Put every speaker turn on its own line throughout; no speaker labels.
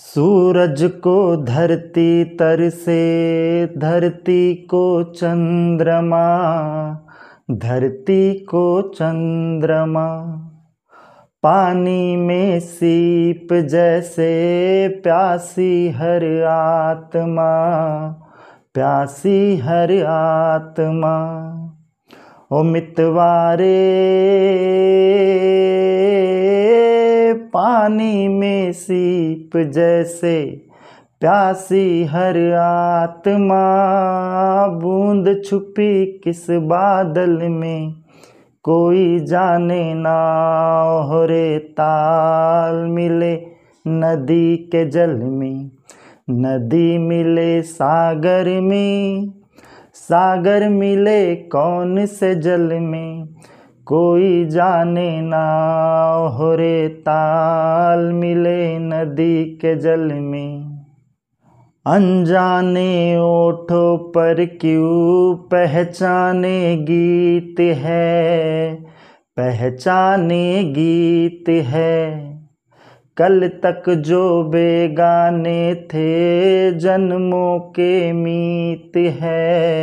सूरज को धरती तर से धरती को चंद्रमा धरती को चंद्रमा पानी में सीप जैसे प्यासी हर आत्मा प्यासी हर आत्मा ओ मितवारे पानी में सीप जैसे प्यासी हर आत्मा बूंद छुपी किस बादल में कोई जाने ना हो रे ताल मिले नदी के जल में नदी मिले सागर में सागर मिले कौन से जल में कोई जाने ना हो रे ताल मिले नदी के जल में अनजाने ओठो पर क्यों पहचाने गीत है पहचाने गीत है कल तक जो बेगाने थे जन्मों के मीत है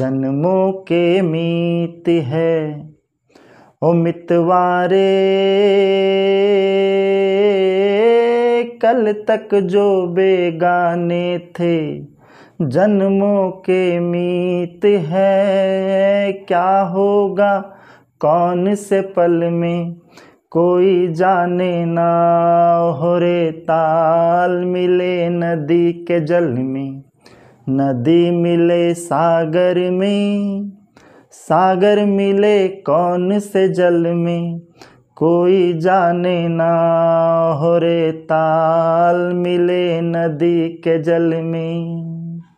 जन्मों के मीत है मितवारे कल तक जो बेगाने थे जन्मों के मीत है क्या होगा कौन से पल में कोई जाने ना हो रे ताल मिले नदी के जल में नदी मिले सागर में सागर मिले कौन से जल में कोई जाने ना हो रे ताल मिले नदी के जल में